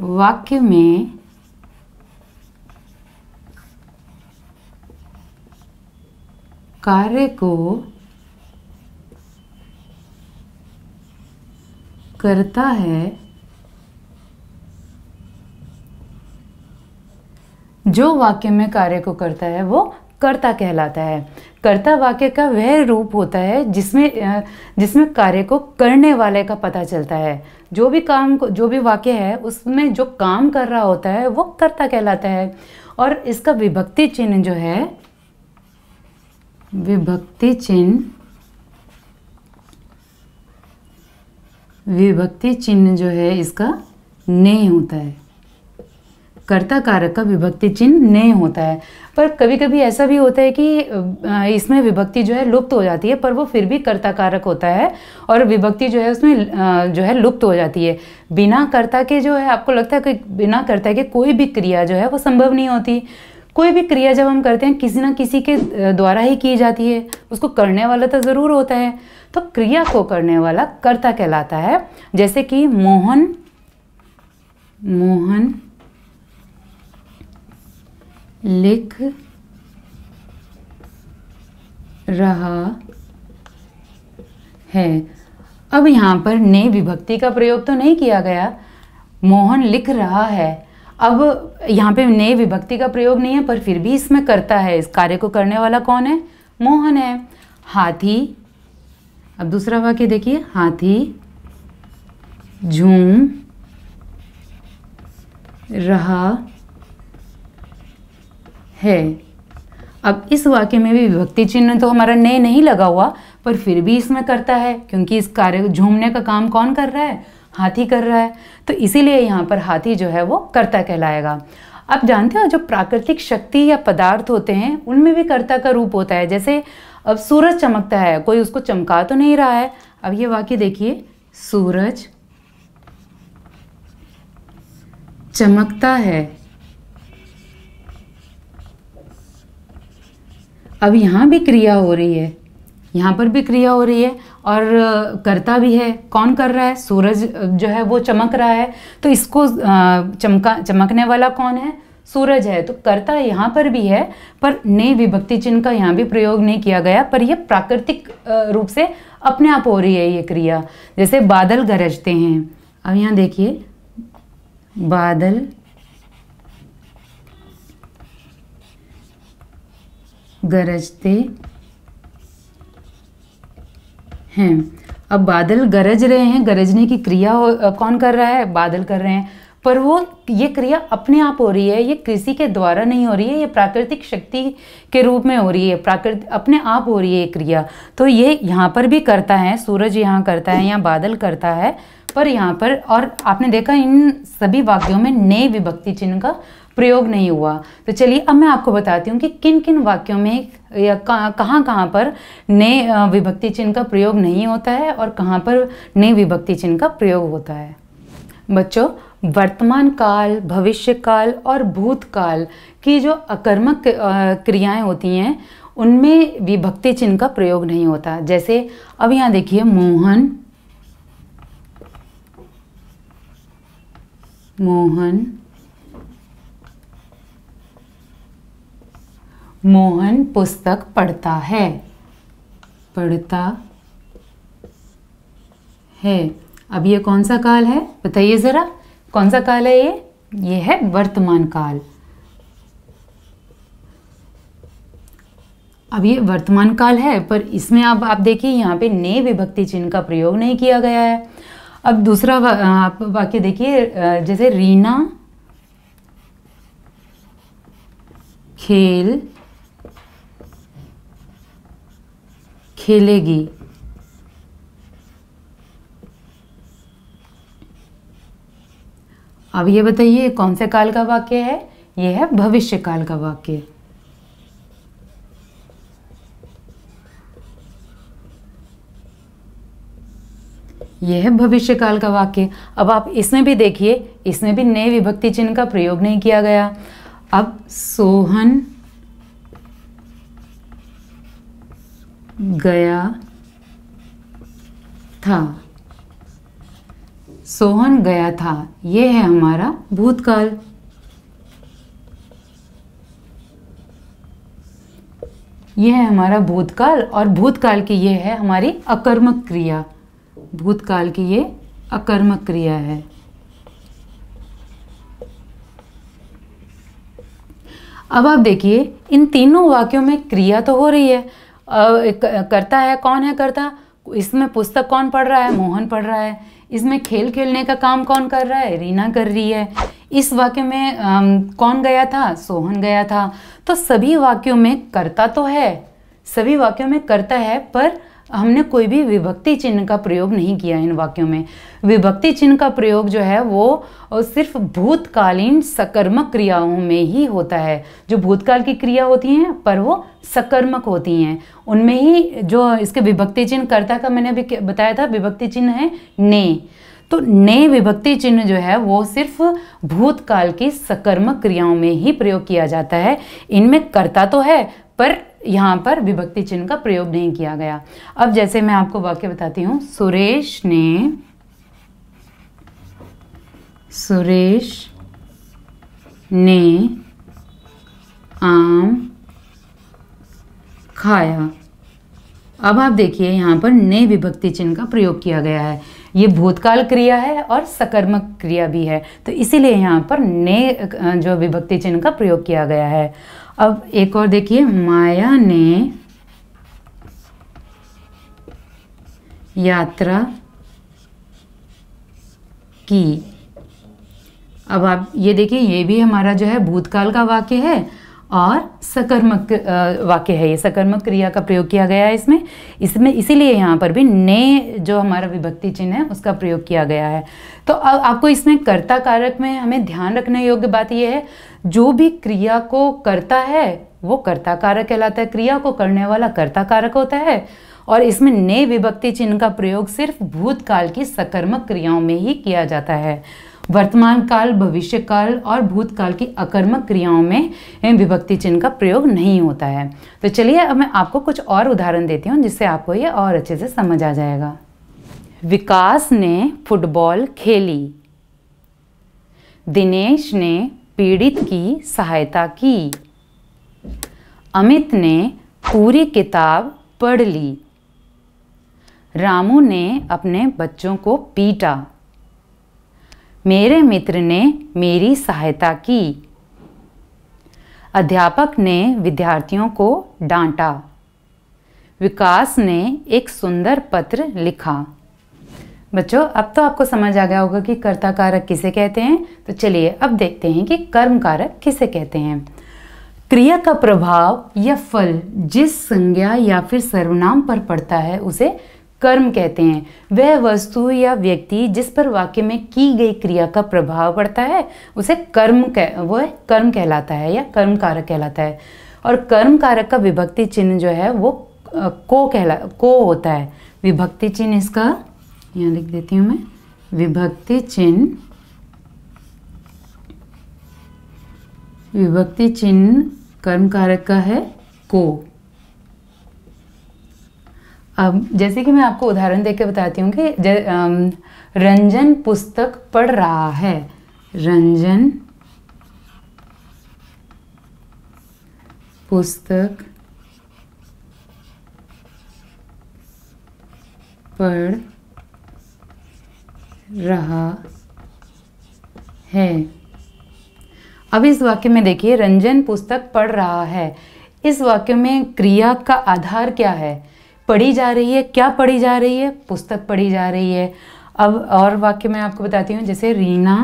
वाक्य में कार्य को करता है जो वाक्य में कार्य को करता है वो कर्ता कहलाता है कर्ता वाक्य का वह रूप होता है जिसमें जिसमें कार्य को करने वाले का पता चलता है जो भी काम को जो भी वाक्य है उसमें जो काम कर रहा होता है वो कर्ता कहलाता है और इसका विभक्ति चिन्ह जो है विभक्ति चिन्ह विभक्ति चिन्ह जो है इसका ने होता है कर्ता कारक का विभक्ति चिन्ह नहीं होता है पर कभी कभी ऐसा भी होता है कि इसमें विभक्ति जो है लुप्त हो जाती है पर वो फिर भी कर्ता कारक होता है और विभक्ति जो है उसमें जो है लुप्त हो जाती है बिना कर्ता के जो है आपको लगता है कि बिना कर्ता के कोई भी क्रिया जो है वो संभव नहीं होती कोई भी क्रिया जब हम करते हैं किसी ना किसी के द्वारा ही की जाती है उसको करने वाला तो ज़रूर होता है तो क्रिया को करने वाला कर्ता कहलाता है जैसे कि मोहन मोहन लिख रहा है अब यहाँ पर ने विभक्ति का प्रयोग तो नहीं किया गया मोहन लिख रहा है अब यहाँ पे ने विभक्ति का प्रयोग नहीं है पर फिर भी इसमें करता है इस कार्य को करने वाला कौन है मोहन है हाथी अब दूसरा वाक्य देखिए हाथी झूम रहा है अब इस वाक्य में भी विभक्ति चिन्ह तो हमारा ने नहीं लगा हुआ पर फिर भी इसमें करता है क्योंकि इस कार्य को झूमने का काम कौन कर रहा है हाथी कर रहा है तो इसीलिए यहाँ पर हाथी जो है वो कर्ता कहलाएगा आप जानते हो जो प्राकृतिक शक्ति या पदार्थ होते हैं उनमें भी कर्ता का रूप होता है जैसे अब सूरज चमकता है कोई उसको चमका तो नहीं रहा है अब ये वाक्य देखिए सूरज चमकता है अब यहाँ भी क्रिया हो रही है यहाँ पर भी क्रिया हो रही है और करता भी है कौन कर रहा है सूरज जो है वो चमक रहा है तो इसको चमका चमकने वाला कौन है सूरज है तो कर्ता यहाँ पर भी है पर नई विभक्ति चिन्ह का यहाँ भी प्रयोग नहीं किया गया पर यह प्राकृतिक रूप से अपने आप हो रही है ये क्रिया जैसे बादल गरजते हैं अब यहाँ देखिए बादल गरजते हैं अब बादल गरज रहे हैं गरजने की क्रिया हो कौन कर रहा है बादल कर रहे हैं पर वो ये क्रिया अपने आप हो रही है ये कृषि के द्वारा नहीं हो रही है ये प्राकृतिक शक्ति के रूप में हो रही है प्राकृतिक अपने आप हो रही है ये क्रिया तो ये यहाँ पर भी करता है सूरज यहाँ करता है यहाँ बादल करता है पर यहाँ पर और आपने देखा इन सभी वाक्यों में नए विभक्ति चिन्ह का प्रयोग नहीं हुआ तो चलिए अब मैं आपको बताती हूँ कि किन किन वाक्यों में या कहाँ कहाँ पर नए विभक्ति चिन्ह का प्रयोग नहीं होता है और कहाँ पर नए विभक्ति चिन्ह का प्रयोग होता है बच्चों वर्तमान काल भविष्य काल और भूतकाल की जो अकर्मक क्रियाएं होती हैं उनमें विभक्ति चिन्ह का प्रयोग नहीं होता जैसे अब यहाँ देखिए मोहन मोहन मोहन पुस्तक पढ़ता है पढ़ता है अब ये कौन सा काल है बताइए ज़रा कौन सा काल है ये ये है वर्तमान काल अब ये वर्तमान काल है पर इसमें अब आप, आप देखिए यहाँ पे ने विभक्ति चिन्ह का प्रयोग नहीं किया गया है अब दूसरा आप वाक्य देखिए जैसे रीना खेल खेलेगी अब ये बताइए कौन से काल का वाक्य है ये है भविष्य काल का वाक्य यह है भविष्य काल का वाक्य अब आप इसमें भी देखिए इसमें भी नए विभक्ति चिन्ह का प्रयोग नहीं किया गया अब सोहन गया था सोहन गया था ये है हमारा भूतकाल ये है हमारा भूतकाल और भूतकाल की ये है हमारी अकर्मक क्रिया भूतकाल की ये अकर्मक क्रिया है अब आप देखिए इन तीनों वाक्यों में क्रिया तो हो रही है करता है कौन है करता इसमें पुस्तक कौन पढ़ रहा है मोहन पढ़ रहा है इसमें खेल खेलने का काम कौन कर रहा है रीना कर रही है इस वाक्य में आ, कौन गया था सोहन गया था तो सभी वाक्यों में करता तो है सभी वाक्यों में करता है पर हमने कोई भी विभक्ति चिन्ह का प्रयोग नहीं किया इन वाक्यों में विभक्ति चिन्ह का प्रयोग जो है वो सिर्फ भूतकालीन सकर्मक क्रियाओं में ही होता है जो भूतकाल की क्रिया होती हैं पर वो सकर्मक होती हैं उनमें ही जो इसके विभक्ति चिन्ह कर्ता का मैंने अभी बताया था विभक्ति चिन्ह है ने तो नए विभक्ति चिन्ह जो है वो सिर्फ भूतकाल की सकर्मक क्रियाओं में ही प्रयोग किया जाता है इनमें कर्ता तो है पर यहाँ पर विभक्ति चिन्ह का प्रयोग नहीं किया गया अब जैसे मैं आपको वाक्य बताती हूँ सुरेश ने सुरेश ने आम खाया अब आप देखिए यहाँ पर ने विभक्ति चिन्ह का प्रयोग किया गया है ये भूतकाल क्रिया है और सकर्मक क्रिया भी है तो इसीलिए यहाँ पर ने जो विभक्ति चिन्ह का प्रयोग किया गया है अब एक और देखिए माया ने यात्रा की अब आप ये देखिए ये भी हमारा जो है भूतकाल का वाक्य है और सकर्मक वाक्य है ये सकर्मक क्रिया का प्रयोग किया गया है इसमें इसमें इसीलिए यहाँ पर भी ने जो हमारा विभक्ति चिन्ह है उसका प्रयोग किया गया है तो अब आपको इसमें कर्ता कारक में हमें ध्यान रखने योग्य बात यह है जो भी क्रिया को करता है वो कर्ता कारक कहलाता है क्रिया को करने वाला कर्ता कारक होता है और इसमें नए विभक्ति चिन्ह का प्रयोग सिर्फ भूतकाल की सकर्मक क्रियाओं में ही किया जाता है वर्तमान काल भविष्य काल और भूतकाल की अकर्मक क्रियाओं में विभक्ति चिन्ह का प्रयोग नहीं होता है तो चलिए अब मैं आपको कुछ और उदाहरण देती हूँ जिससे आपको ये और अच्छे से समझ आ जाएगा विकास ने फुटबॉल खेली दिनेश ने पीड़ित की सहायता की अमित ने पूरी किताब पढ़ ली रामू ने अपने बच्चों को पीटा मेरे मित्र ने मेरी सहायता की अध्यापक ने विद्यार्थियों को डांटा विकास ने एक सुंदर पत्र लिखा बच्चों अब तो आपको समझ आ गया होगा कि कर्ता कारक किसे कहते हैं तो चलिए अब देखते हैं कि कर्म कारक किसे कहते हैं क्रिया का प्रभाव या फल जिस संज्ञा या फिर सर्वनाम पर पड़ता है उसे कर्म कहते हैं वह वस्तु या व्यक्ति जिस पर वाक्य में की गई क्रिया का प्रभाव पड़ता है उसे कर्म कह वह कर्म कहलाता है या कर्म कारक कहलाता है और कर्म कारक का विभक्ति चिन्ह जो है वो को कहला को होता है विभक्ति चिन्ह इसका यहाँ लिख देती हूँ मैं विभक्ति चिन्ह विभक्ति चिन्ह कर्म कारक का है को अब जैसे कि मैं आपको उदाहरण देकर बताती हूँ कि रंजन पुस्तक पढ़ रहा है रंजन पुस्तक पढ़ रहा है अब इस वाक्य में देखिए रंजन पुस्तक पढ़ रहा है इस वाक्य में क्रिया का आधार क्या है पढ़ी जा रही है क्या पढ़ी जा रही है पुस्तक पढ़ी जा रही है अब और वाक्य मैं आपको बताती हूँ जैसे रीना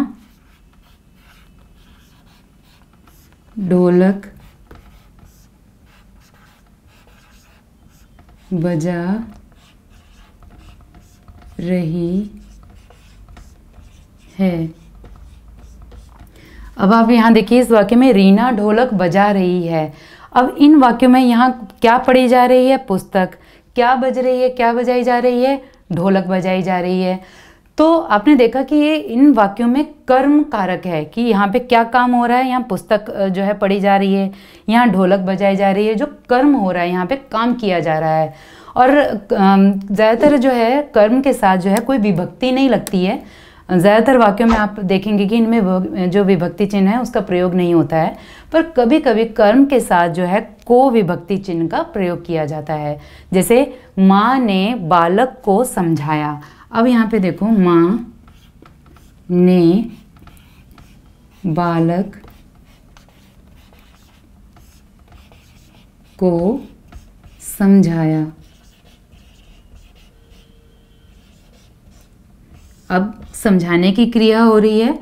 ढोलक बजा रही है अब आप यहाँ देखिए इस वाक्य में रीना ढोलक बजा रही है अब इन वाक्यों में यहाँ क्या पढ़ी जा रही है पुस्तक क्या बज रही है क्या बजाई जा रही है ढोलक बजाई जा रही है तो आपने देखा कि ये इन वाक्यों में कर्म कारक है कि यहाँ पे क्या काम हो रहा है यहाँ पुस्तक जो है पढ़ी जा रही है यहाँ ढोलक बजाई जा रही है जो कर्म हो रहा है यहाँ पे काम किया जा रहा है और ज़्यादातर जो है कर्म के साथ जो है कोई विभक्ति नहीं लगती है ज़्यादातर वाक्यों में आप देखेंगे कि इनमें जो विभक्ति चिन्ह है उसका प्रयोग नहीं होता है पर कभी कभी कर्म के साथ जो है को विभक्ति चिन्ह का प्रयोग किया जाता है जैसे माँ ने बालक को समझाया अब यहाँ पे देखो माँ ने बालक को समझाया अब समझाने की क्रिया हो रही है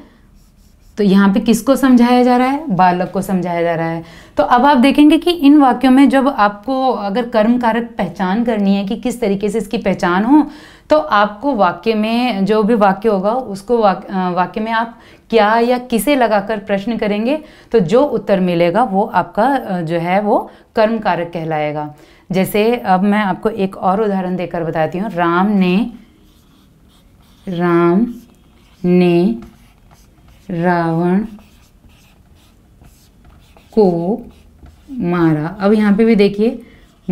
तो यहाँ पे किसको समझाया जा रहा है बालक को समझाया जा रहा है तो अब आप देखेंगे कि इन वाक्यों में जब आपको अगर कर्म कारक पहचान करनी है कि किस तरीके से इसकी पहचान हो तो आपको वाक्य में जो भी वाक्य होगा उसको वाक्य में आप क्या या किसे लगाकर प्रश्न करेंगे तो जो उत्तर मिलेगा वो आपका जो है वो कर्म कारक कहलाएगा जैसे अब मैं आपको एक और उदाहरण देकर बताती हूँ राम ने राम ने रावण को मारा अब यहाँ पे भी देखिए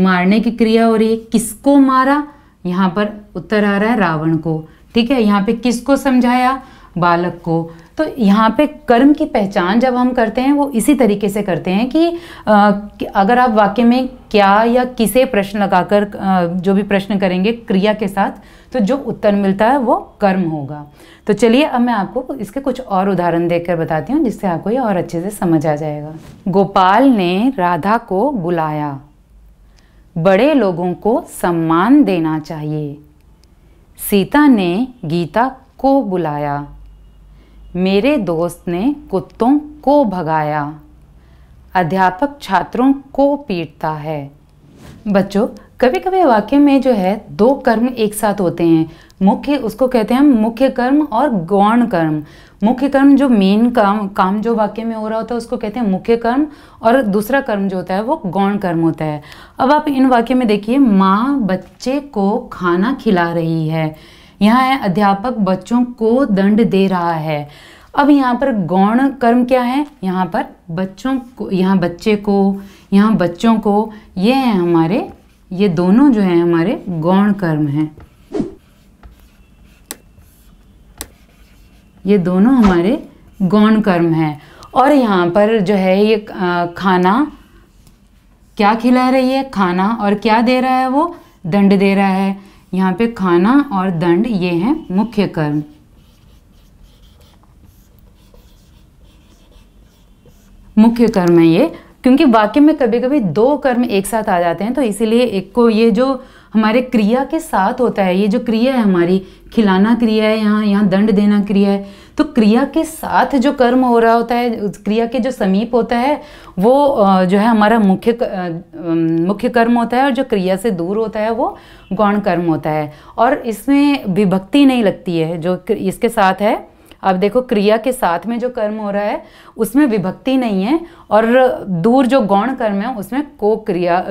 मारने की क्रिया हो रही है किसको मारा यहाँ पर उत्तर आ रहा है रावण को ठीक है यहाँ पे किसको समझाया बालक को तो यहाँ पे कर्म की पहचान जब हम करते हैं वो इसी तरीके से करते हैं कि, आ, कि अगर आप वाक्य में क्या या किसे प्रश्न लगाकर जो भी प्रश्न करेंगे क्रिया के साथ तो जो उत्तर मिलता है वो कर्म होगा तो चलिए अब मैं आपको इसके कुछ और उदाहरण देकर बताती हूँ जिससे आपको ये और अच्छे से समझ आ जाएगा गोपाल ने राधा को बुलाया बड़े लोगों को सम्मान देना चाहिए सीता ने गीता को बुलाया मेरे दोस्त ने कुत्तों को भगाया अध्यापक छात्रों को पीटता है बच्चों कभी कभी वाक्य में जो है दो कर्म एक साथ होते हैं मुख्य उसको कहते हैं हम मुख्य कर्म और गौण कर्म मुख्य कर्म जो मेन काम काम जो वाक्य में हो रहा होता है उसको कहते हैं मुख्य कर्म और दूसरा कर्म जो होता है वो गौण कर्म होता है अब आप इन वाक्य में देखिए माँ बच्चे को खाना खिला रही है यहाँ है अध्यापक बच्चों को दंड दे रहा है अब यहाँ पर गौण कर्म क्या है यहाँ पर बच्चों को यहाँ बच्चे को यहाँ बच्चों को ये हैं हमारे ये दोनों जो हैं हमारे गौण कर्म हैं ये दोनों हमारे गौण कर्म हैं और यहाँ पर जो है ये खाना क्या खिला रही है खाना और क्या दे रहा है वो दंड दे रहा है यहाँ पे खाना और दंड ये हैं मुख्य कर्म मुख्य कर्म है ये क्योंकि वाक्य में कभी कभी दो कर्म एक साथ आ जाते हैं तो इसीलिए एक को ये जो हमारे क्रिया के साथ होता है ये जो क्रिया है हमारी खिलाना क्रिया है यहाँ यहाँ दंड देना क्रिया है तो क्रिया के साथ जो कर्म हो रहा होता है क्रिया के जो समीप होता है वो जो है हमारा मुख्य मुख्य कर्म होता है और जो क्रिया से दूर होता है वो गौण कर्म होता है और इसमें विभक्ति नहीं लगती है जो इसके साथ है अब देखो क्रिया के साथ में जो कर्म हो रहा है उसमें विभक्ति नहीं है और दूर जो गौण कर्म है उसमें को क्रिया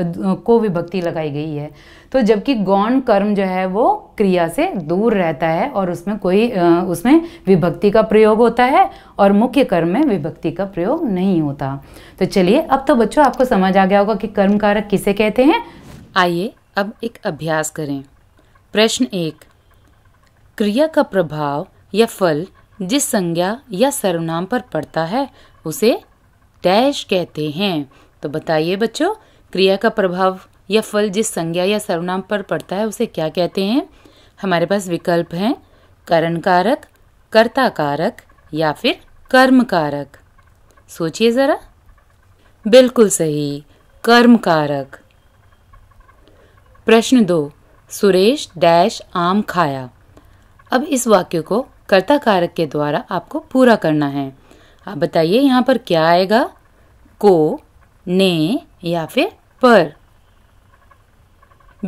को विभक्ति लगाई गई है तो जबकि गौण कर्म जो है वो क्रिया से दूर रहता है और उसमें कोई उसमें विभक्ति का प्रयोग होता है और मुख्य कर्म में विभक्ति का प्रयोग नहीं होता तो चलिए अब तो बच्चों आपको समझ आ गया होगा कि कर्म कारक किसे कहते हैं आइए अब एक अभ्यास करें प्रश्न एक क्रिया का प्रभाव या फल जिस संज्ञा या सर्वनाम पर पड़ता है उसे डैश कहते हैं तो बताइए बच्चों क्रिया का प्रभाव या फल जिस संज्ञा या सर्वनाम पर पड़ता है उसे क्या कहते हैं हमारे पास विकल्प हैं करण कारक कर्ता कारक या फिर कर्म कारक सोचिए ज़रा बिल्कुल सही कर्म कारक प्रश्न दो सुरेश डैश आम खाया अब इस वाक्य को कर्ता कारक के द्वारा आपको पूरा करना है आप बताइए यहाँ पर क्या आएगा को ने या फिर पर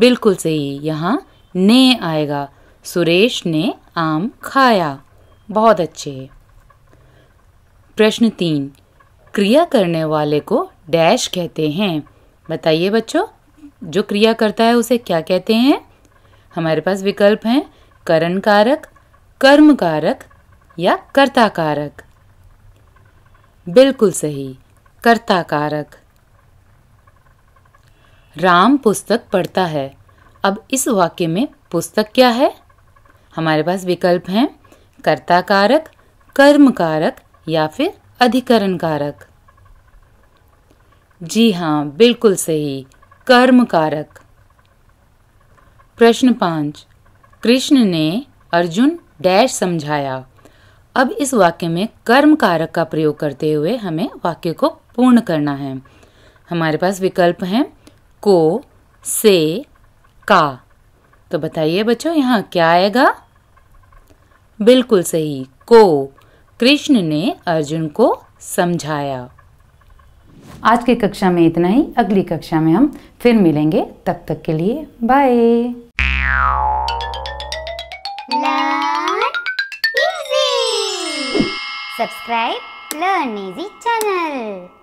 बिल्कुल सही यहाँ ने आएगा सुरेश ने आम खाया बहुत अच्छे प्रश्न तीन क्रिया करने वाले को डैश कहते हैं बताइए बच्चों जो क्रिया करता है उसे क्या कहते हैं हमारे पास विकल्प हैं करण कारक कर्म कारक या कर्ता कारक बिल्कुल सही कर्ता कारक राम पुस्तक पढ़ता है अब इस वाक्य में पुस्तक क्या है हमारे पास विकल्प हैं कर्ता कारक कर्म कारक या फिर अधिकरण कारक जी हाँ बिल्कुल सही कर्म कारक प्रश्न पांच कृष्ण ने अर्जुन डैश समझाया अब इस वाक्य में कर्म कारक का प्रयोग करते हुए हमें वाक्य को पूर्ण करना है हमारे पास विकल्प हैं को से का तो बताइए बच्चों यहाँ क्या आएगा बिल्कुल सही को कृष्ण ने अर्जुन को समझाया आज की कक्षा में इतना ही अगली कक्षा में हम फिर मिलेंगे तब तक के लिए bye Subscribe Learn Easy channel.